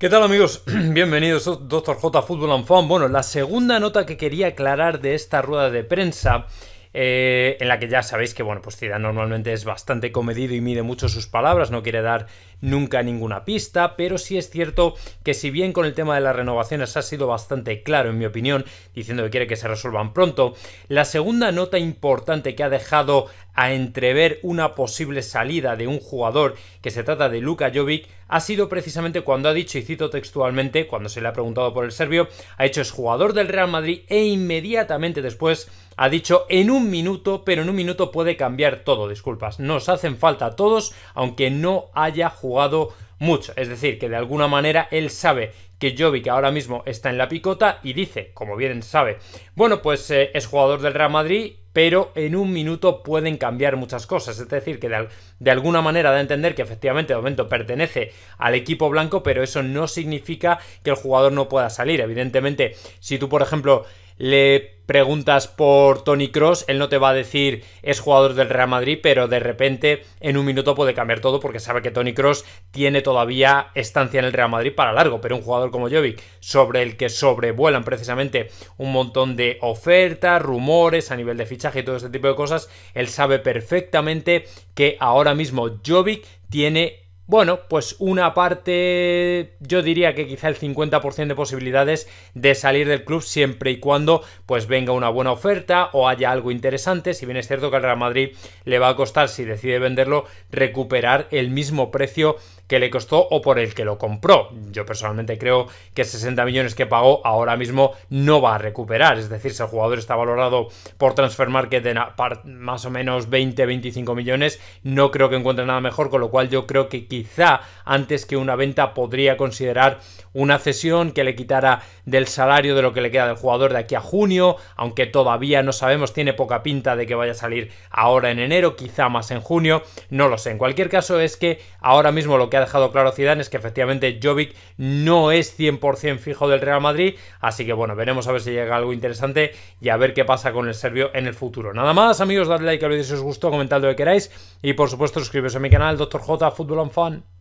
¿Qué tal amigos? Bienvenidos a Dr. J Football and Fun. Bueno, la segunda nota que quería aclarar de esta rueda de prensa eh, en la que ya sabéis que, bueno, pues Zidane normalmente es bastante comedido y mide mucho sus palabras, no quiere dar nunca ninguna pista, pero sí es cierto que si bien con el tema de las renovaciones ha sido bastante claro, en mi opinión, diciendo que quiere que se resuelvan pronto, la segunda nota importante que ha dejado a entrever una posible salida de un jugador, que se trata de Luka Jovic, ha sido precisamente cuando ha dicho, y cito textualmente, cuando se le ha preguntado por el serbio, ha hecho es jugador del Real Madrid e inmediatamente después ha dicho en un minuto, pero en un minuto puede cambiar todo, disculpas. Nos hacen falta a todos, aunque no haya jugado mucho. Es decir, que de alguna manera él sabe que que ahora mismo está en la picota y dice, como bien sabe, bueno, pues eh, es jugador del Real Madrid, pero en un minuto pueden cambiar muchas cosas. Es decir, que de, alguna manera da a entender que efectivamente de momento pertenece al equipo blanco, pero eso no significa que el jugador no pueda salir. Evidentemente, si tú, por ejemplo, le preguntas por Tony Cross, él no te va a decir es jugador del Real Madrid, pero de repente en un minuto puede cambiar todo porque sabe que Tony Cross tiene todavía estancia en el Real Madrid para largo, pero un jugador como Jovic, sobre el que sobrevuelan precisamente un montón de ofertas, rumores a nivel de fichaje y todo este tipo de cosas, él sabe perfectamente que ahora mismo Jovic tiene bueno, pues una parte, yo diría que quizá el 50% de posibilidades de salir del club siempre y cuando pues venga una buena oferta o haya algo interesante. Si bien es cierto que al Real Madrid le va a costar, si decide venderlo, recuperar el mismo precio que le costó o por el que lo compró. Yo personalmente creo que 60 millones que pagó ahora mismo no va a recuperar. Es decir, si el jugador está valorado por Transfer Market más o menos 20-25 millones, no creo que encuentre nada mejor, con lo cual yo creo que quizá antes que una venta podría considerar una cesión que le quitara del salario de lo que le queda del jugador de aquí a junio, aunque todavía no sabemos, tiene poca pinta de que vaya a salir ahora en enero, quizá más en junio, no lo sé. En cualquier caso es que ahora mismo lo que ha dejado claro Zidane es que efectivamente Jovic no es 100% fijo del Real Madrid, así que bueno, veremos a ver si llega algo interesante y a ver qué pasa con el serbio en el futuro. Nada más, amigos, dadle like al vídeo si os gustó, comentad lo que queráis y por supuesto suscribiros a mi canal Dr. J Fútbol fun